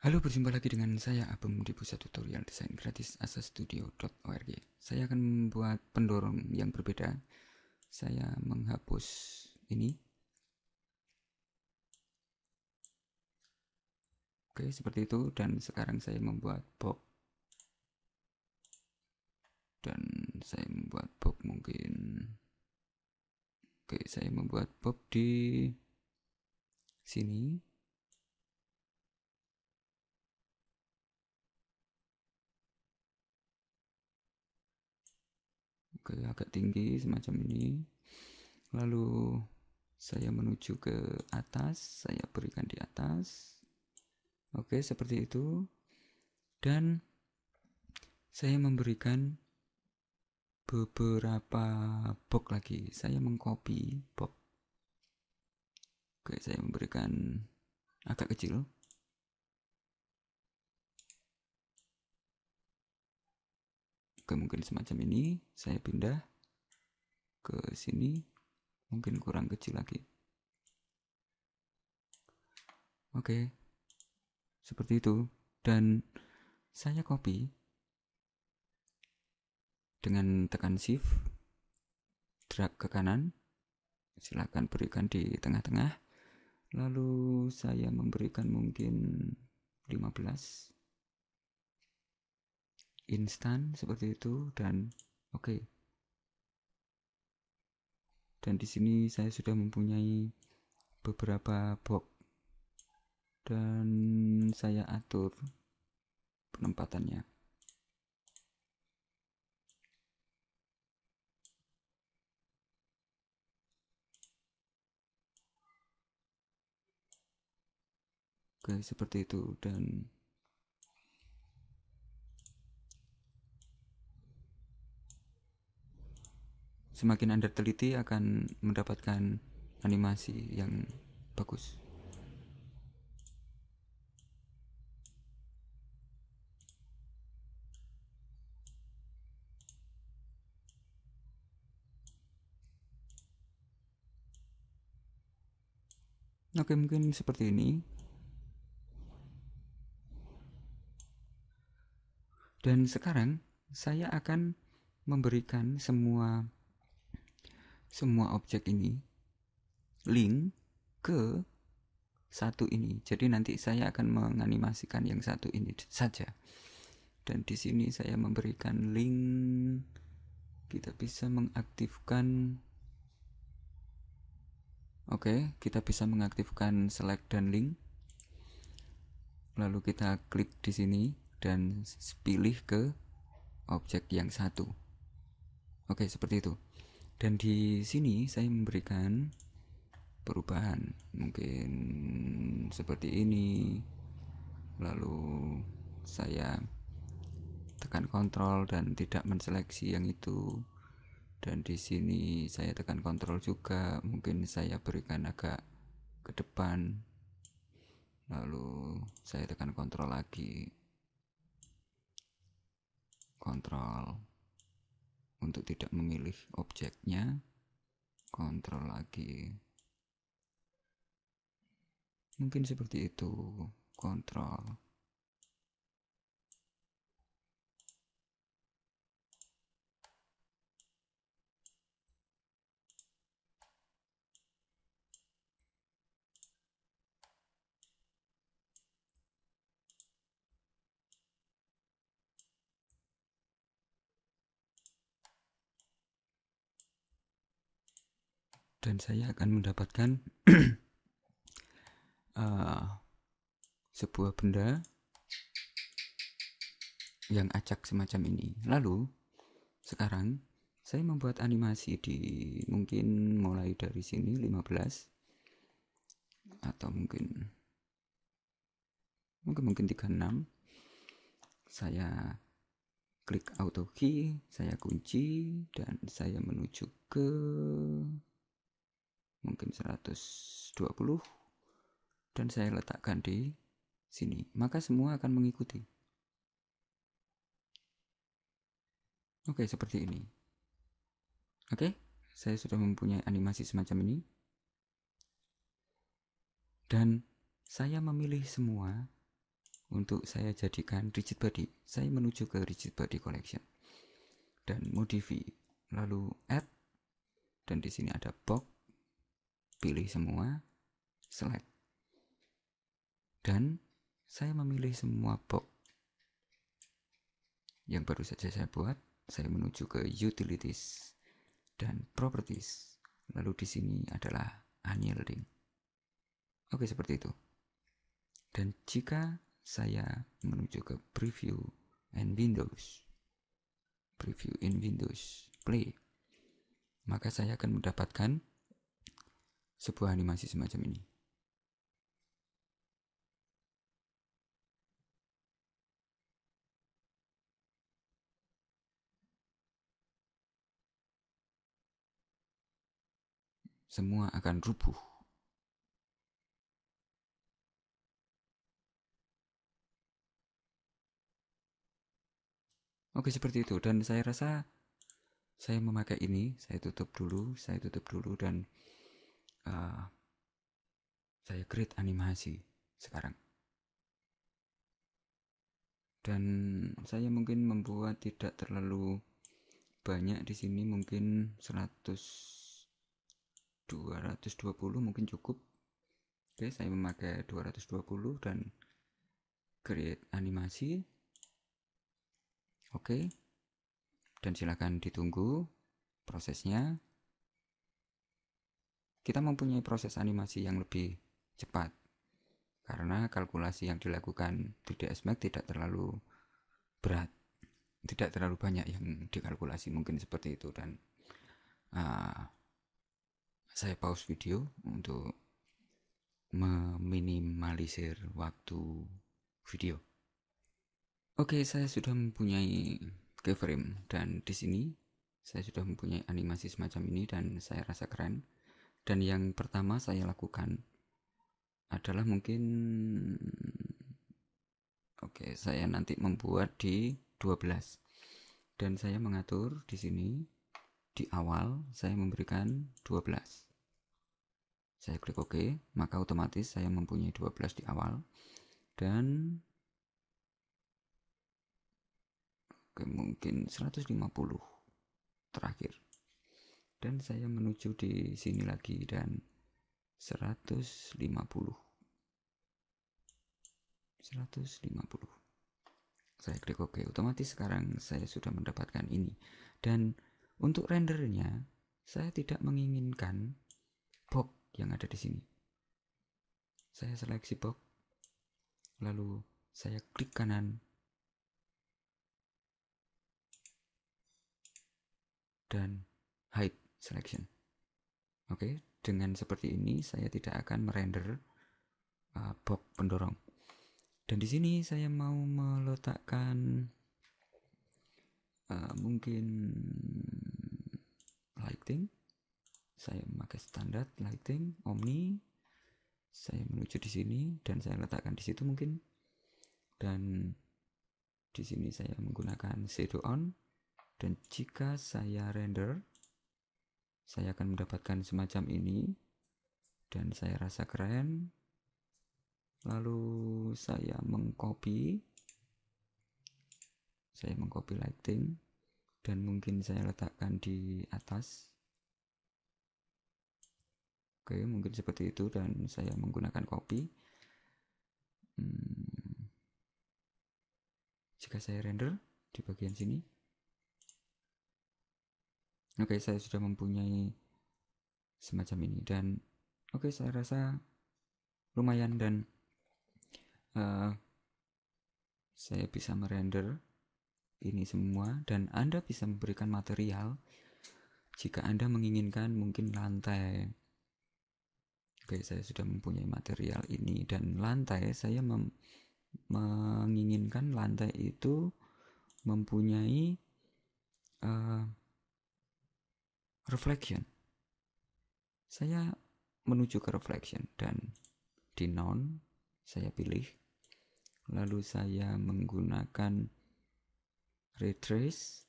Halo, berjumpa lagi dengan saya Abang di pusat tutorial desain gratis asastudio.org. Saya akan membuat pendorong yang berbeda. Saya menghapus ini. Oke, seperti itu dan sekarang saya membuat box. Dan saya membuat box mungkin Oke, saya membuat box di sini ke agak tinggi semacam ini lalu saya menuju ke atas saya berikan di atas oke seperti itu dan saya memberikan beberapa box lagi saya mengcopy box oke saya memberikan agak kecil Oke, mungkin semacam ini. Saya pindah ke sini. Mungkin kurang kecil lagi. Oke. Seperti itu. Dan saya copy dengan tekan shift drag ke kanan. Silahkan berikan di tengah-tengah. Lalu saya memberikan mungkin 15 instan seperti itu dan oke okay. dan di sini saya sudah mempunyai beberapa box dan saya atur penempatannya Oke, seperti itu dan semakin Anda teliti akan mendapatkan animasi yang bagus. Oke, mungkin seperti ini. Dan sekarang saya akan memberikan semua semua objek ini link ke satu ini. Jadi nanti saya akan menganimasikan yang satu ini saja. Dan di sini saya memberikan link kita bisa mengaktifkan Oke, okay, kita bisa mengaktifkan select dan link. Lalu kita klik di sini dan pilih ke objek yang satu. Oke, okay, seperti itu dan di sini saya memberikan perubahan mungkin seperti ini lalu saya tekan kontrol dan tidak menseleksi yang itu dan di sini saya tekan kontrol juga mungkin saya berikan agak ke depan lalu saya tekan kontrol lagi kontrol untuk tidak memilih objeknya kontrol lagi mungkin seperti itu kontrol dan saya akan mendapatkan uh, sebuah benda yang acak semacam ini. Lalu sekarang saya membuat animasi di mungkin mulai dari sini 15 atau mungkin mungkin mungkin 36 saya klik auto key saya kunci dan saya menuju ke mungkin 120 dan saya letakkan di sini maka semua akan mengikuti oke seperti ini oke saya sudah mempunyai animasi semacam ini dan saya memilih semua untuk saya jadikan rigid body saya menuju ke rigid body collection dan modify lalu add dan di sini ada box pilih semua, select. Dan saya memilih semua box yang baru saja saya buat. Saya menuju ke utilities dan properties. Lalu di sini adalah unyielding. Oke, seperti itu. Dan jika saya menuju ke preview and Windows, preview in Windows, play, maka saya akan mendapatkan sebuah animasi semacam ini. Semua akan rubuh. Oke, seperti itu. Dan saya rasa saya memakai ini, saya tutup dulu, saya tutup dulu dan Eh, saya create animasi sekarang dan saya mungkin membuat tidak terlalu banyak di sini mungkin 100 220 mungkin cukup oke saya memakai 220 dan create animasi oke dan silahkan ditunggu prosesnya kita mempunyai proses animasi yang lebih cepat karena kalkulasi yang dilakukan di Max tidak terlalu berat tidak terlalu banyak yang dikalkulasi mungkin seperti itu dan uh, saya pause video untuk meminimalisir waktu video. Oke, saya sudah mempunyai keyframe dan di sini saya sudah mempunyai animasi semacam ini dan saya rasa keren dan yang pertama saya lakukan adalah mungkin oke okay, saya nanti membuat di 12 dan saya mengatur di sini di awal saya memberikan 12 saya klik OK maka otomatis saya mempunyai 12 di awal dan oke, okay, mungkin 150 terakhir dan saya menuju di sini lagi dan 150 150 saya klik OK otomatis sekarang saya sudah mendapatkan ini dan untuk rendernya saya tidak menginginkan box yang ada di sini saya seleksi box lalu saya klik kanan dan hide selection. Oke, dengan seperti ini saya tidak akan merender uh, box pendorong. Dan di sini saya mau meletakkan uh, mungkin lighting. Saya memakai standar lighting omni. Saya menuju di sini dan saya letakkan di situ mungkin. Dan di sini saya menggunakan shadow on dan jika saya render saya akan mendapatkan semacam ini dan saya rasa keren lalu saya mengcopy saya mengcopy lighting dan mungkin saya letakkan di atas oke mungkin seperti itu dan saya menggunakan copy hmm. jika saya render di bagian sini oke okay, saya sudah mempunyai semacam ini dan oke okay, saya rasa lumayan dan uh, saya bisa merender ini semua dan Anda bisa memberikan material jika Anda menginginkan mungkin lantai Oke, saya sudah mempunyai material ini dan lantai saya menginginkan lantai itu mempunyai uh, reflection. Saya menuju ke reflection dan di non saya pilih. Lalu saya menggunakan retrace.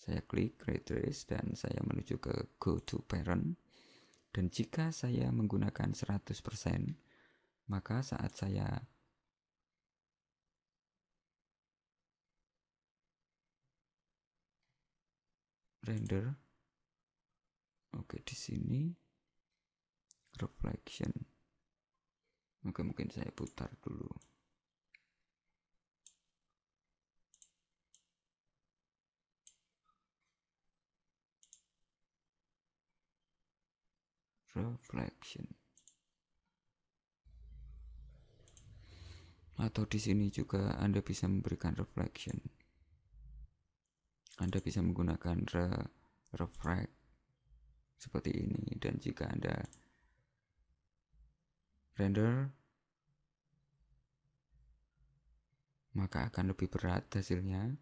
Saya klik retrace dan saya menuju ke go to parent. Dan jika saya menggunakan 100%, maka saat saya render Oke, di sini reflection. Oke, mungkin saya putar dulu. reflection atau di sini juga Anda bisa memberikan reflection Anda bisa menggunakan re refract seperti ini dan jika Anda render maka akan lebih berat hasilnya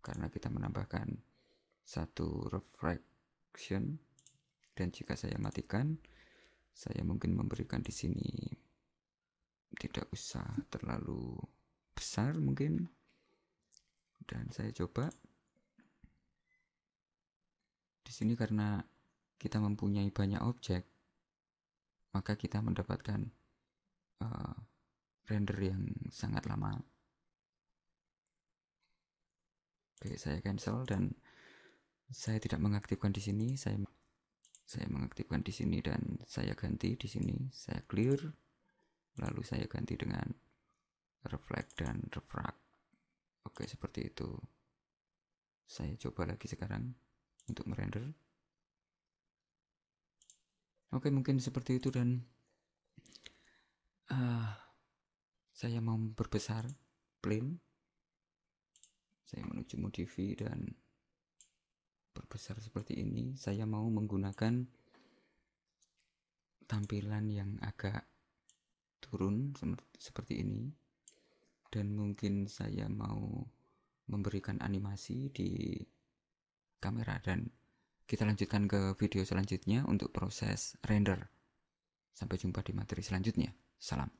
karena kita menambahkan satu refraction dan jika saya matikan saya mungkin memberikan di sini tidak usah terlalu besar mungkin dan saya coba di sini karena kita mempunyai banyak objek, maka kita mendapatkan uh, render yang sangat lama. Oke, saya cancel dan saya tidak mengaktifkan di sini. Saya saya mengaktifkan di sini dan saya ganti di sini. Saya clear, lalu saya ganti dengan reflect dan refract. Oke, seperti itu. Saya coba lagi sekarang untuk merender. Oke, mungkin seperti itu dan uh, saya mau berbesar plane. Saya menuju modifi dan berbesar seperti ini. Saya mau menggunakan tampilan yang agak turun seperti ini dan mungkin saya mau memberikan animasi di kamera dan kita lanjutkan ke video selanjutnya untuk proses render. Sampai jumpa di materi selanjutnya. Salam.